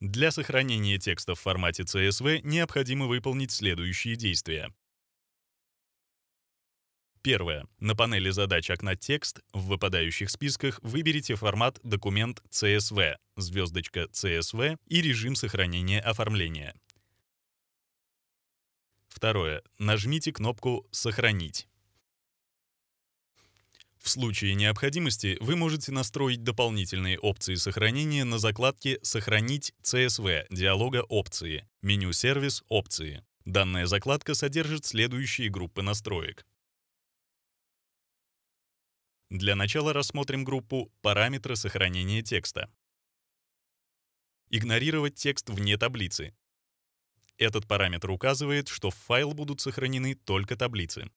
Для сохранения текста в формате CSV необходимо выполнить следующие действия. Первое. На панели задач окна «Текст» в выпадающих списках выберите формат «Документ CSV», звездочка CSV и режим сохранения оформления. Второе. Нажмите кнопку «Сохранить». В случае необходимости вы можете настроить дополнительные опции сохранения на закладке «Сохранить CSV» диалога «Опции», меню «Сервис» «Опции». Данная закладка содержит следующие группы настроек. Для начала рассмотрим группу «Параметры сохранения текста». Игнорировать текст вне таблицы. Этот параметр указывает, что в файл будут сохранены только таблицы.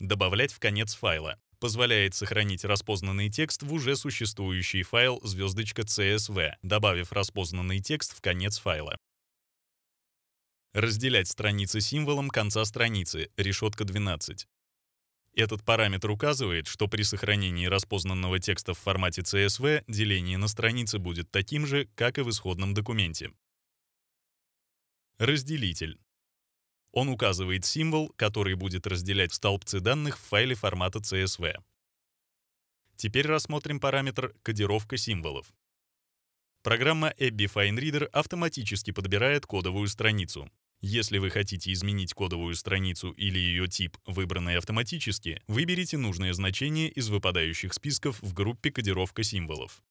Добавлять в конец файла позволяет сохранить распознанный текст в уже существующий файл звездочка CSV, добавив распознанный текст в конец файла. Разделять страницы символом конца страницы, решетка 12. Этот параметр указывает, что при сохранении распознанного текста в формате CSV деление на странице будет таким же, как и в исходном документе. Разделитель он указывает символ, который будет разделять столбцы данных в файле формата CSV. Теперь рассмотрим параметр «Кодировка символов». Программа Abby Fine Reader автоматически подбирает кодовую страницу. Если вы хотите изменить кодовую страницу или ее тип, выбранный автоматически, выберите нужное значение из выпадающих списков в группе «Кодировка символов».